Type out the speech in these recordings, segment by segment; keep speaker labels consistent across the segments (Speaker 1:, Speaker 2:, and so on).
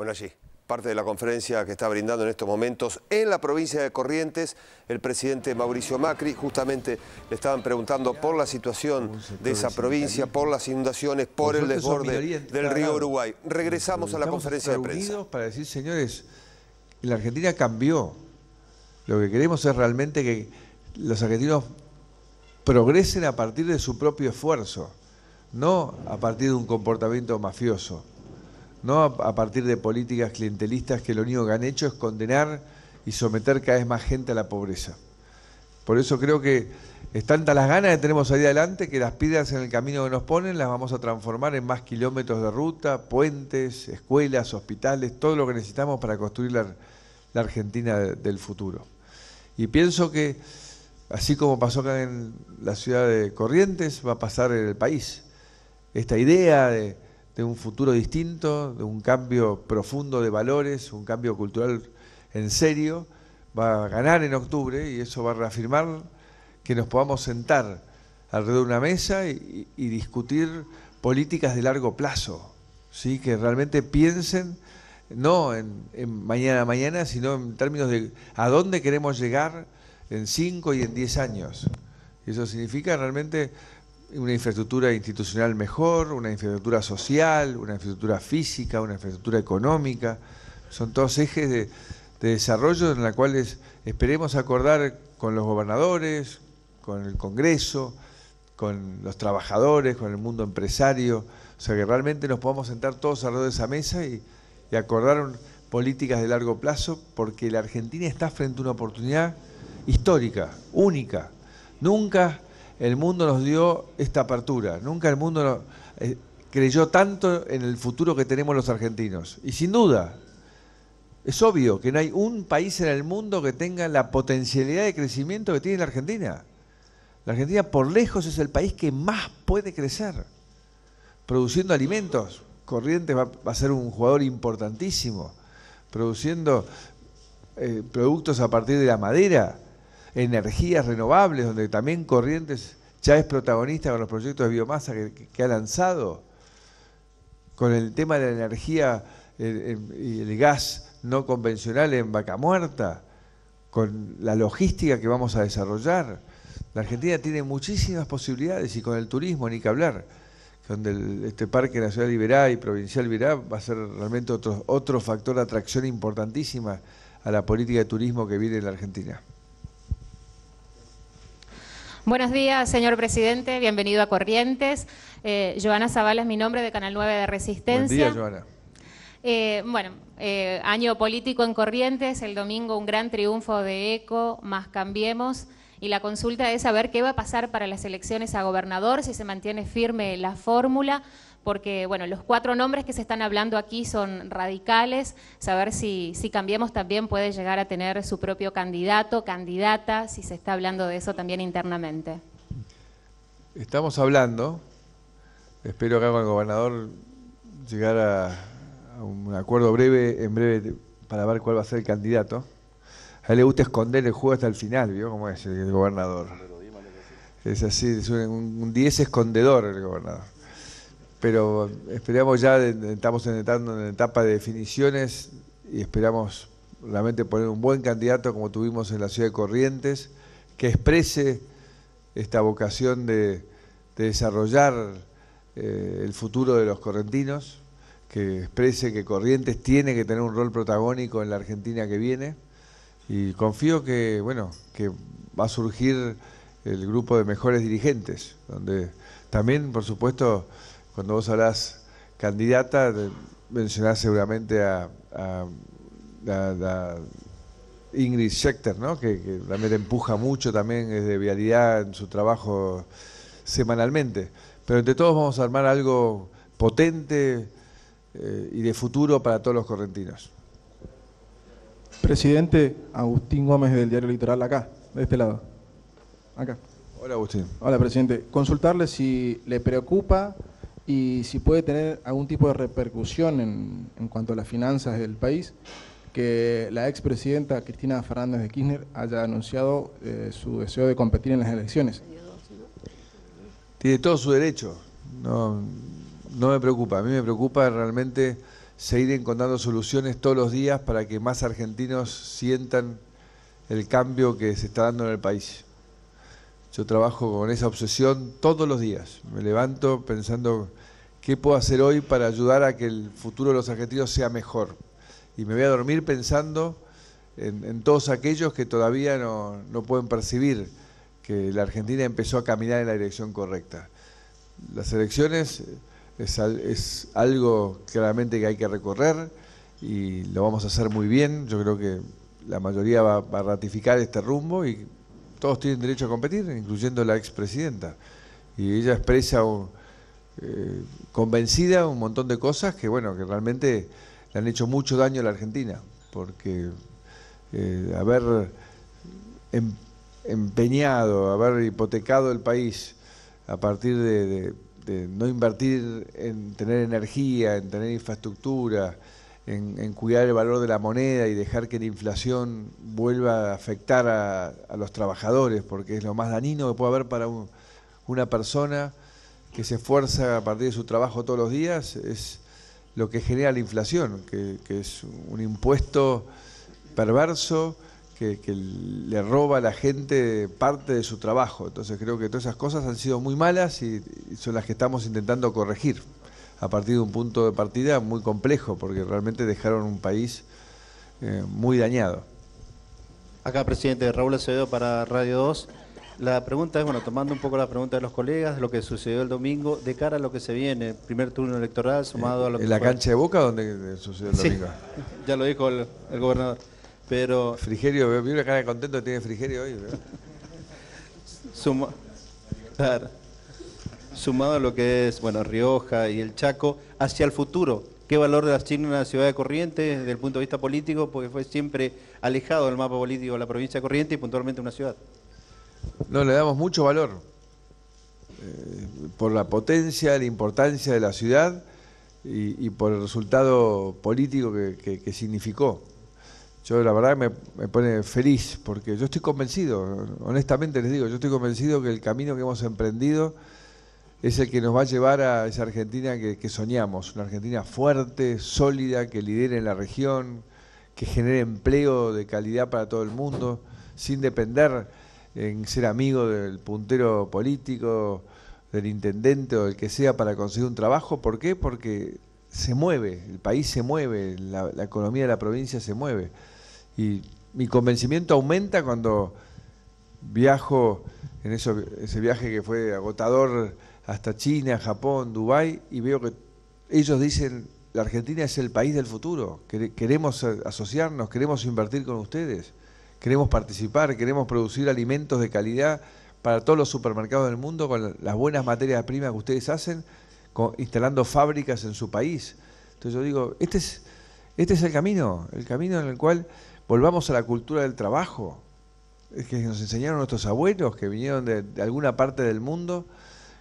Speaker 1: Bueno, allí, parte de la conferencia que está brindando en estos momentos en la provincia de Corrientes, el presidente Mauricio Macri, justamente le estaban preguntando por la situación de esa provincia, por las inundaciones, por el desborde del río Uruguay. Regresamos a la conferencia de prensa. para decir, señores, la Argentina cambió. Lo que queremos es realmente que los argentinos progresen a partir de su propio esfuerzo, no a partir de un comportamiento mafioso no a partir de políticas clientelistas que lo único que han hecho es condenar y someter cada vez más gente a la pobreza. Por eso creo que es tanta las ganas que tenemos ahí adelante que las piedras en el camino que nos ponen las vamos a transformar en más kilómetros de ruta, puentes, escuelas, hospitales, todo lo que necesitamos para construir la, la Argentina del futuro. Y pienso que, así como pasó acá en la ciudad de Corrientes, va a pasar en el país. Esta idea de de un futuro distinto, de un cambio profundo de valores, un cambio cultural en serio, va a ganar en octubre y eso va a reafirmar que nos podamos sentar alrededor de una mesa y, discutir políticas de largo plazo, ¿sí? que realmente piensen no en, mañana a mañana, sino en términos de a dónde queremos llegar en 5 y en 10 años. Eso significa realmente una infraestructura institucional mejor, una infraestructura social, una infraestructura física, una infraestructura económica. Son todos ejes de, desarrollo en los cuales esperemos acordar con los gobernadores, con el Congreso, con los trabajadores, con el mundo empresario. O sea, que realmente nos podamos sentar todos alrededor de esa mesa y, acordar políticas de largo plazo, porque la Argentina está frente a una oportunidad histórica, única. Nunca el mundo nos dio esta apertura. Nunca el mundo eh, creyó tanto en el futuro que tenemos los argentinos. Y sin duda, es obvio que no hay un país en el mundo que tenga la potencialidad de crecimiento que tiene la Argentina. La Argentina por lejos es el país que más puede crecer, produciendo alimentos. Corrientes va, a ser un jugador importantísimo, produciendo eh, productos a partir de la madera, energías renovables, donde también Corrientes ya es protagonista con los proyectos de biomasa que, ha lanzado, con el tema de la energía y el, gas no convencional en Vaca Muerta, con la logística que vamos a desarrollar. La Argentina tiene muchísimas posibilidades y con el turismo ni que hablar, donde este Parque Nacional Iberá y Provincial Virá va a ser realmente otro, otro factor de atracción importantísima a la política de turismo que viene en la Argentina. Buenos días, señor presidente. Bienvenido a Corrientes. Eh, Joana Zavala es mi nombre de Canal 9 de Resistencia. Buen días, Joana. Eh, bueno, eh, año político en Corrientes, el domingo un gran triunfo de ECO, más Cambiemos, y la consulta es saber qué va a pasar para las elecciones a gobernador, si se mantiene firme la fórmula, porque bueno, los cuatro nombres que se están hablando aquí son radicales, saber si, si cambiemos también puede llegar a tener su propio candidato, candidata, si se está hablando de eso también internamente. Estamos hablando, espero que con el gobernador llegar a, un acuerdo breve, en breve, para ver cuál va a ser el candidato. A él le gusta esconder el juego hasta el final, ¿vio? Como es el gobernador. Es así, es un 10 escondedor el gobernador pero esperamos ya, estamos en, la etapa de definiciones y esperamos realmente poner un buen candidato como tuvimos en la ciudad de Corrientes, que exprese esta vocación de, desarrollar eh, el futuro de los correntinos, que exprese que Corrientes tiene que tener un rol protagónico en la Argentina que viene y confío que, bueno, que va a surgir el grupo de mejores dirigentes, donde también, por supuesto, cuando vos hablas candidata, mencionás seguramente a, Ingrid Schechter, ¿no? Que, que, empuja mucho también es de Vialidad en su trabajo semanalmente. Pero entre todos vamos a armar algo potente eh, y de futuro para todos los correntinos. Presidente Agustín Gómez del Diario Litoral, acá, de este lado. Acá. Hola Agustín. Hola presidente. Consultarle si le preocupa y si puede tener algún tipo de repercusión en, en cuanto a las finanzas del país, que la expresidenta Cristina Fernández de Kirchner haya anunciado eh, su deseo de competir en las elecciones. Tiene todo su derecho, no, no me preocupa, a mí me preocupa realmente seguir encontrando soluciones todos los días para que más argentinos sientan el cambio que se está dando en el país. Yo trabajo con esa obsesión todos los días. Me levanto pensando qué puedo hacer hoy para ayudar a que el futuro de los argentinos sea mejor. Y me voy a dormir pensando en, todos aquellos que todavía no, pueden percibir que la Argentina empezó a caminar en la dirección correcta. Las elecciones eh, es, algo claramente que hay que recorrer y lo vamos a hacer muy bien. Yo creo que la mayoría va a ratificar este rumbo y todos tienen derecho a competir, incluyendo la expresidenta. Y ella expresa eh, convencida un montón de cosas que, bueno, que realmente le han hecho mucho daño a la Argentina, porque eh, haber em, empeñado, haber hipotecado el país a partir de no invertir en tener energía, en tener infraestructura, en, cuidar el valor de la moneda y dejar que la inflación vuelva a afectar a, los trabajadores, porque es lo más dañino que puede haber para una persona que se esfuerza a partir de su trabajo todos los días, es lo que genera la inflación, que, es un impuesto perverso que, le roba a la gente parte de su trabajo. Entonces creo que todas esas cosas han sido muy malas y son las que estamos intentando corregir a partir de un punto de partida muy complejo, porque realmente dejaron un país eh, muy dañado. Acá, presidente Raúl Acevedo para Radio 2. La pregunta es, bueno, tomando un poco la pregunta de los colegas, lo que sucedió el domingo, de cara a lo que se viene, primer turno electoral, sumado a lo eh, que... ¿En la cancha de Boca donde sucedió el domingo? ya lo dijo el, gobernador, pero... Frigerio, vive la cara de contento que tiene Frigerio hoy. Suma... Claro sumado a lo que es bueno Rioja y el Chaco, hacia el futuro. ¿Qué valor las tiene una ciudad de Corrientes desde el punto de vista político? Porque fue siempre alejado del mapa político de la provincia de Corrientes y puntualmente una ciudad. No, le damos mucho valor eh, por la potencia, la importancia de la ciudad y, por el resultado político que, significó. Yo la verdad me, me, pone feliz porque yo estoy convencido, honestamente les digo, yo estoy convencido que el camino que hemos emprendido es el que nos va a llevar a esa Argentina que, soñamos, una Argentina fuerte, sólida, que lidere en la región, que genere empleo de calidad para todo el mundo, sin depender en ser amigo del puntero político, del intendente o del que sea para conseguir un trabajo. ¿Por qué? Porque se mueve, el país se mueve, la, economía de la provincia se mueve. Y mi convencimiento aumenta cuando viajo en ese viaje que fue agotador hasta China, Japón, Dubái, y veo que ellos dicen, la Argentina es el país del futuro, queremos eh, asociarnos, queremos invertir con ustedes, queremos participar, queremos producir alimentos de calidad para todos los supermercados del mundo con las buenas materias primas que ustedes hacen, instalando fábricas en su país. Entonces yo digo, este, este es, el camino, el camino en el cual volvamos a la cultura del trabajo, que nos enseñaron nuestros abuelos que vinieron de alguna parte del mundo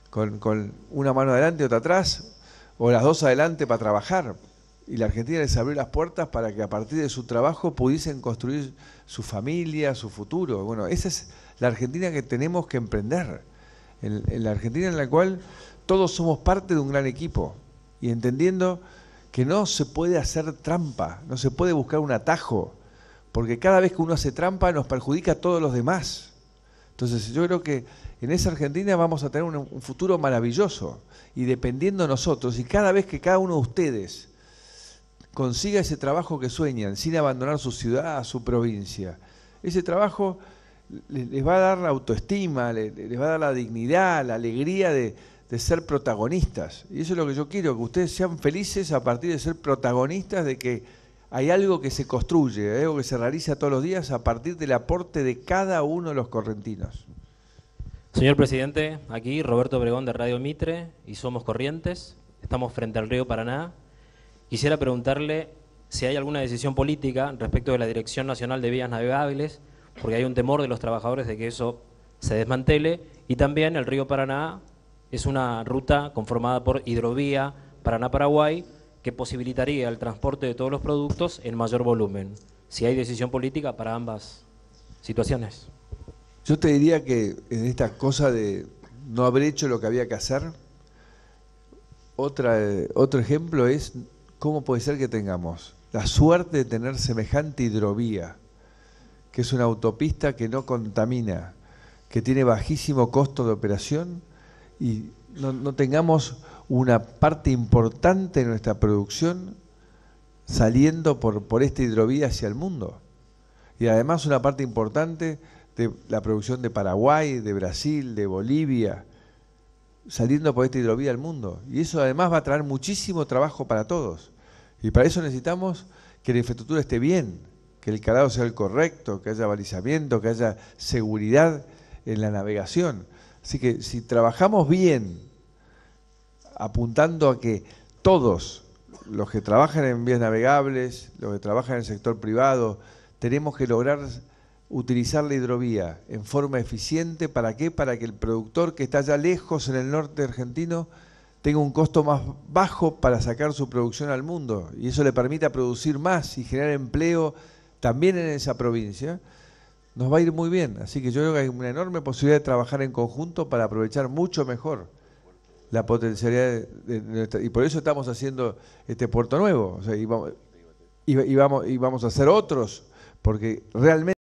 Speaker 1: con, una mano adelante otra atrás, o las dos adelante para trabajar. Y la Argentina les abrió las puertas para que a partir de su trabajo pudiesen construir su familia, su futuro. Bueno, esa es la Argentina que tenemos que emprender. la Argentina en la cual todos somos parte de un gran equipo. Y entendiendo que no se puede hacer trampa, no se puede buscar un atajo, porque cada vez que uno hace trampa nos perjudica a todos los demás. Entonces yo creo que en esa Argentina vamos a tener un, futuro maravilloso y dependiendo de nosotros y cada vez que cada uno de ustedes consiga ese trabajo que sueñan sin abandonar su ciudad, su provincia, ese trabajo les, va a dar la autoestima, les, va a dar la dignidad, la alegría de, de, ser protagonistas. Y eso es lo que yo quiero, que ustedes sean felices a partir de ser protagonistas de que hay algo que se construye, hay algo que se realiza todos los días a partir del aporte de cada uno de los correntinos. Señor presidente, aquí Roberto Bregón de Radio Mitre y Somos Corrientes, estamos frente al río Paraná. Quisiera preguntarle si hay alguna decisión política respecto de la Dirección Nacional de Vías Navegables, porque hay un temor de los trabajadores de que eso se desmantele, y también el río Paraná es una ruta conformada por hidrovía Paraná-Paraguay, que posibilitaría el transporte de todos los productos en mayor volumen. Si hay decisión política para ambas situaciones. Yo te diría que en esta cosa de no haber hecho lo que había que hacer, otra, otro ejemplo es cómo puede ser que tengamos la suerte de tener semejante hidrovía, que es una autopista que no contamina, que tiene bajísimo costo de operación y no tengamos una parte importante de nuestra producción saliendo por, por esta hidrovía hacia el mundo. Y además una parte importante de la producción de Paraguay, de Brasil, de Bolivia, saliendo por esta hidrovía al mundo. Y eso además va a traer muchísimo trabajo para todos. Y para eso necesitamos que la infraestructura esté bien, que el calado sea el correcto, que haya balizamiento, que haya seguridad en la navegación. Así que si trabajamos bien apuntando a que todos los que trabajan en vías navegables, los que trabajan en el sector privado, tenemos que lograr utilizar la hidrovía en forma eficiente. ¿Para qué? Para que el productor que está allá lejos en el norte argentino tenga un costo más bajo para sacar su producción al mundo y eso le permita producir más y generar empleo también en esa provincia, nos va a ir muy bien. Así que yo creo que hay una enorme posibilidad de trabajar en conjunto para aprovechar mucho mejor la potencialidad de nuestra, y por eso estamos haciendo este Puerto Nuevo, y, vamos, y, vamos, y vamos a hacer otros, porque realmente...